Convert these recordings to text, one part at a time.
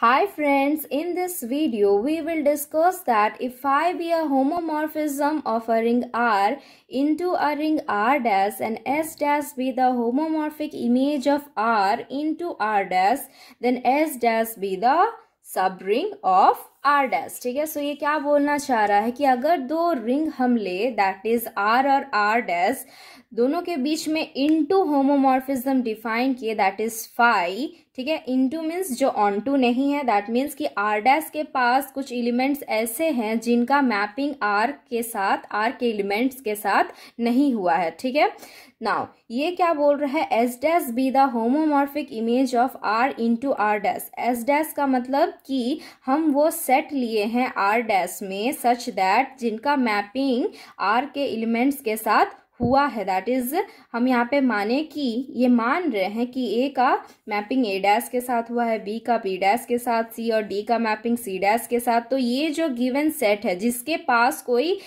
Hi friends, in this video we will discuss that if phi be a homomorphism of a ring R into a ring R dash and S dash be the homomorphic image of R into R dash then S dash be the subring of R dash ठीक है सो ये क्या बोलना चाह रहा है कि अगर दो रिंग हम ले दैट इज आर और आर डैश दोनों के बीच में इनटू होमोमॉर्फिज्म डिफाइन किए दैट इज फाई ठीक है इनटू मीन्स जो ऑन टू नहीं है दैट मीन्स कि आर डैश के पास कुछ एलिमेंट्स ऐसे हैं जिनका मैपिंग आर के साथ आर के एलिमेंट्स के साथ नहीं हुआ है ठीक है नाउ ये क्या बोल रहा है S dash be the homomorphic image of R into R dash S dash का मतलब कि हम वो सेट सेट लिए हैं आर डैश में सच दैट जिनका मैपिंग आर के एलिमेंट्स के साथ हुआ है दैट इज हम यहाँ पे माने कि ये मान रहे हैं कि ए का मैपिंग ए डैश के साथ हुआ है बी का बी डैश के साथ सी और डी का मैपिंग सी डैश के साथ तो ये जो गिवन सेट है जिसके पास कोई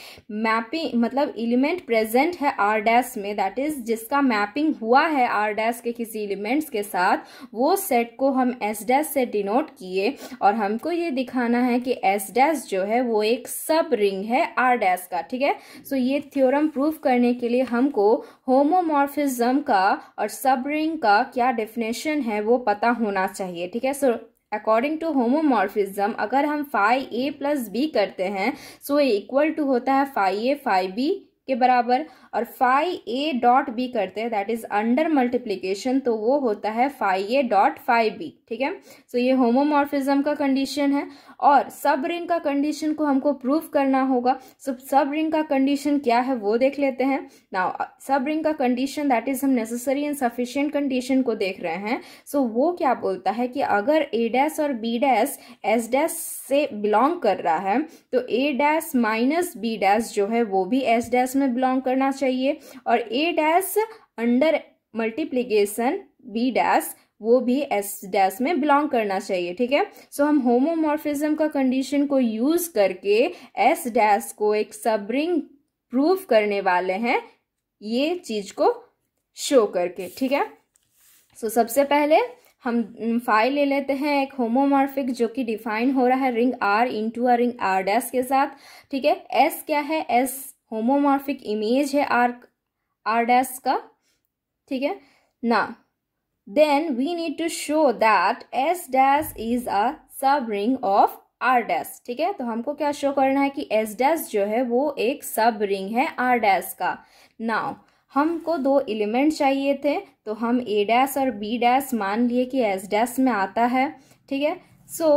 मैपिंग मतलब एलिमेंट प्रेजेंट है आर डैश में दैट इज जिसका मैपिंग हुआ है आर डैश के किसी एलिमेंट्स के साथ वो सेट को हम एस डैश से डिनोट किए और हमको ये दिखाना है कि एस डैश जो है वो एक सब रिंग है आर डैश का ठीक है सो so, ये थ्योरम प्रूव करने के लिए लिए हमको होमोमॉर्फिज्म का और सब रिंग का क्या डेफिनेशन है वो पता होना चाहिए ठीक है सो अकॉर्डिंग टू होमोमॉर्फिज्म अगर हम फाइव ए प्लस बी करते हैं सो इक्वल टू होता है फाइव ए फाइव बी के बराबर और फाइव ए डॉट बी करते हैं दैट इज अंडर मल्टीप्लीकेशन तो वो होता है phi a dot five b ठीक है सो so, ये होमोमॉर्फिज्म का कंडीशन है और सब रिंग का कंडीशन को हमको प्रूव करना होगा सो सब रिंग का कंडीशन क्या है वो देख लेते हैं ना सब रिंग का कंडीशन दैट इज हम नेसेसरी एंड सफिशियंट कंडीशन को देख रहे हैं सो so, वो क्या बोलता है कि अगर ए डैस और बी डैस एस डैस से बिलोंग कर रहा है तो a dash minus b dash जो है वो भी एस डैस में बिलोंग करना चाहिए और a dash under multiplication b dash वो भी एस डैस में बिलोंग करना चाहिए ठीक है सो so, हम होमोमोर्फिज्म का कंडीशन को यूज करके एस डैस को एक सब रिंग प्रूव करने वाले हैं ये चीज को शो करके ठीक है सो so, सबसे पहले हम फाइल ले लेते हैं एक होमोमॉर्फिक जो कि डिफाइन हो रहा है ring R into a ring R dash के साथ ठीक है एस क्या है एस होमोमॉर्फिक इमेज है आर आर डैस का ठीक है ना then we need to show that S dash is a sub ring of R dash ठीक है तो हमको क्या शो करना है कि S dash जो है वो एक सब रिंग है R dash का Now हमको दो एलिमेंट चाहिए थे तो हम ए डैस और बी डैस मान लिए कि एस डैस में आता है ठीक है सो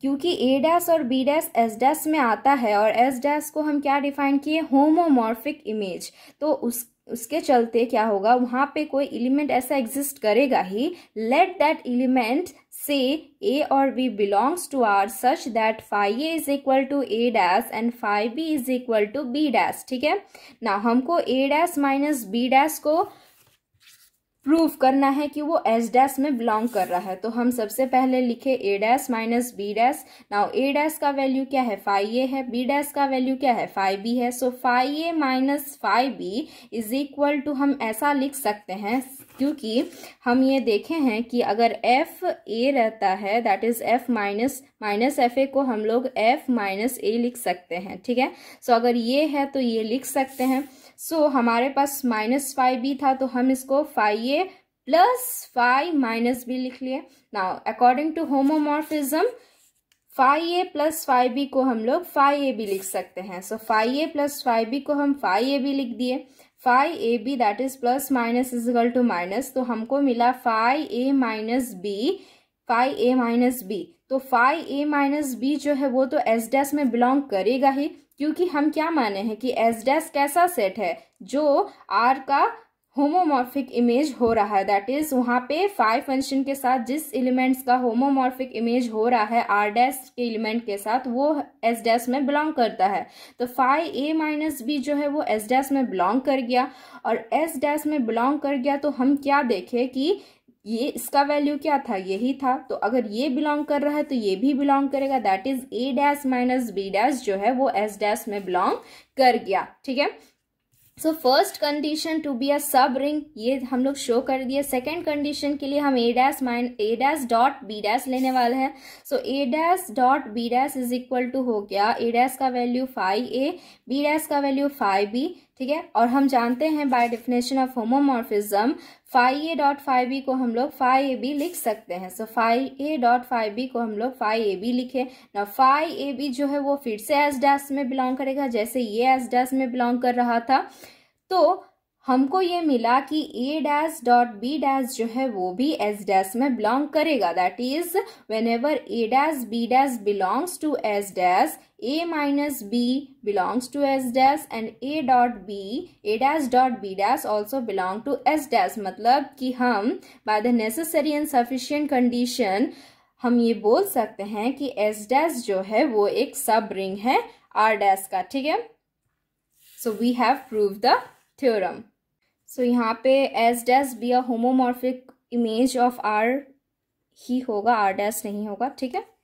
क्योंकि ए डैस और बी डैस एस डैस में आता है और एस डैस को हम क्या डिफाइन किए होमोमॉर्फिक इमेज तो उस उसके चलते क्या होगा वहाँ पे कोई एलिमेंट ऐसा एग्जिस्ट करेगा ही लेट दैट एलिमेंट से ए और b belongs to R such that phi a is equal to a dash and phi b is equal to b dash ठीक है ना हमको a dash minus b dash को prove करना है कि वो एस डैस में बिलोंग कर रहा है तो हम सबसे पहले लिखे a dash minus b dash now a dash का वैल्यू क्या है फाइव ए है बी डैस का वैल्यू क्या है फाइव बी है so five a minus five b is equal to हम ऐसा लिख सकते हैं क्योंकि हम ये देखे हैं कि अगर एफ ए रहता है that is f minus minus f a को हम लोग एफ माइनस ए लिख सकते हैं ठीक है सो so, अगर ये है तो ये लिख सकते हैं सो so, हमारे पास माइनस फाइव बी था तो हम इसको five a plus five minus b लिख लिए now according to homomorphism five a plus five b को हम लोग फाइव ए भी लिख सकते हैं so five a plus five b को हम फाइव ए भी लिख दिए five a b that is plus minus is equal to minus तो हमको मिला five a minus b five a minus b तो फाइव ए माइनस बी जो है वो तो एस डैस में बिलोंग करेगा ही क्योंकि हम क्या माने हैं कि एस डैस कैसा सेट है जो आर का होमोमॉर्फिक इमेज हो रहा है दैट इज वहाँ पे फाइव फंक्शन के साथ जिस एलिमेंट्स का होमोमॉर्फिक इमेज हो रहा है आर डैस के एलिमेंट के साथ वो एस डैस में बिलोंग करता है तो फाइव ए माइनस बी जो है वो एस डैस में बिलोंग कर गया और एस डैस में बिलोंग कर गया तो हम क्या देखें कि ये इसका वैल्यू क्या था यही था तो अगर ये बिलोंग कर रहा है तो ये भी बिलोंग करेगा that is a dash minus b dash जो है वो एस डैस में बिलोंग कर गया ठीक है so first condition to be a subring ये हम लोग शो कर दिए सेकेंड कंडीशन के लिए हम a dash mine a dash dot b dash लेने वाले हैं so a dash dot b dash is equal to हो गया ए डैस का value five a b dash का वैल्यू फाइव बी ठीक है और हम जानते हैं by definition of homomorphism five a dot five b को हम लोग फाइव ए बी लिख सकते हैं so five a dot five b को हम लोग फाइव ए बी लिखे ना फाइव ए बी जो है वो फिर से एस डैस में बिलोंग करेगा जैसे ये एस डैस में बिलोंग कर रहा था तो हमको ये मिला कि a dash dot b dash जो है वो भी एस डैश में बिलोंग करेगा that is whenever a dash b dash belongs to S dash a minus b belongs to S dash and a dot b a dash dot b dash also belong to S dash मतलब कि हम by the necessary and sufficient condition हम ये बोल सकते हैं कि S dash जो है वो एक सब रिंग है आर डैश का ठीक है so we have prove the theorem सो यहाँ पे S dash be a homomorphic image of R ही होगा आर डैस नहीं होगा ठीक है